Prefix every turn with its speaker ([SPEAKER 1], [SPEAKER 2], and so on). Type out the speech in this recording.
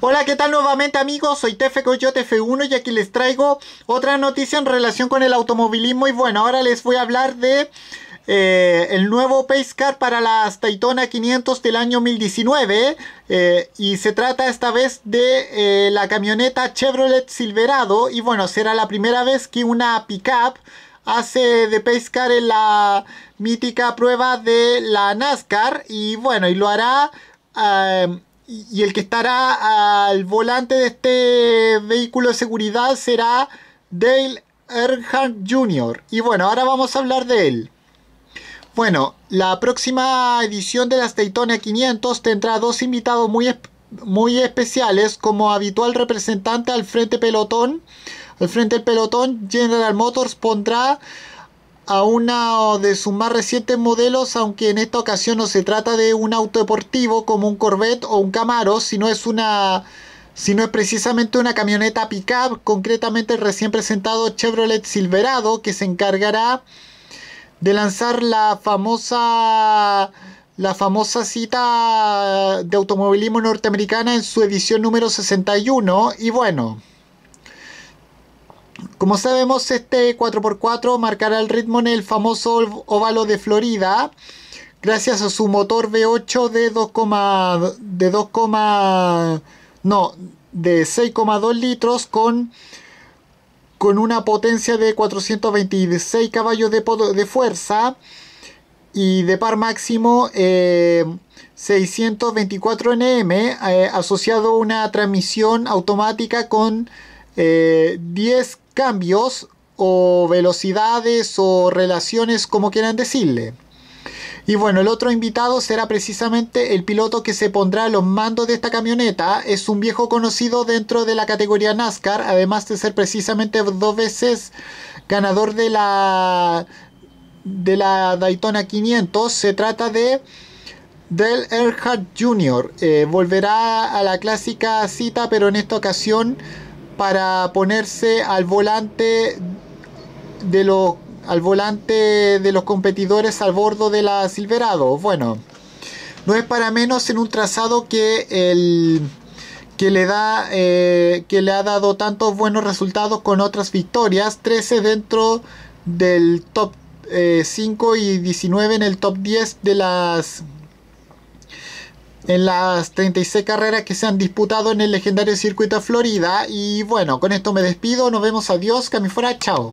[SPEAKER 1] Hola, ¿qué tal nuevamente amigos? Soy Tefe Coyote F1 y aquí les traigo otra noticia en relación con el automovilismo y bueno, ahora les voy a hablar de eh, el nuevo Pace Car para las Daytona 500 del año 2019 eh, y se trata esta vez de eh, la camioneta Chevrolet Silverado y bueno, será la primera vez que una pickup hace de Pace Car en la mítica prueba de la NASCAR y bueno, y lo hará y el que estará al volante de este vehículo de seguridad será Dale Earnhardt Jr. Y bueno, ahora vamos a hablar de él. Bueno, la próxima edición de las Daytona 500 tendrá dos invitados muy, muy especiales como habitual representante al frente pelotón. Al frente del pelotón, General Motors pondrá a uno de sus más recientes modelos, aunque en esta ocasión no se trata de un auto deportivo como un Corvette o un Camaro, sino es una sino es precisamente una camioneta pickup, concretamente el recién presentado Chevrolet Silverado, que se encargará de lanzar la famosa la famosa cita de automovilismo norteamericana en su edición número 61 y bueno, como sabemos, este 4x4 marcará el ritmo en el famoso óvalo de Florida, gracias a su motor V8 de 2, de 2, no, de 6,2 litros con con una potencia de 426 caballos de, fuerza y de par máximo 624 eh, Nm, eh, asociado a una transmisión automática con 10 eh, 10 cambios o velocidades o relaciones, como quieran decirle. Y bueno, el otro invitado será precisamente el piloto que se pondrá a los mandos de esta camioneta. Es un viejo conocido dentro de la categoría NASCAR, además de ser precisamente dos veces ganador de la de la Daytona 500. Se trata de Del Earhart Jr. Eh, volverá a la clásica cita, pero en esta ocasión para ponerse al volante de los al volante de los competidores al bordo de la Silverado. Bueno, no es para menos en un trazado que el que le da eh, que le ha dado tantos buenos resultados con otras victorias, 13 dentro del top 5 eh, y 19 en el top 10 de las en las 36 carreras que se han disputado en el legendario circuito de Florida. Y bueno, con esto me despido, nos vemos, adiós, que fuera, chao.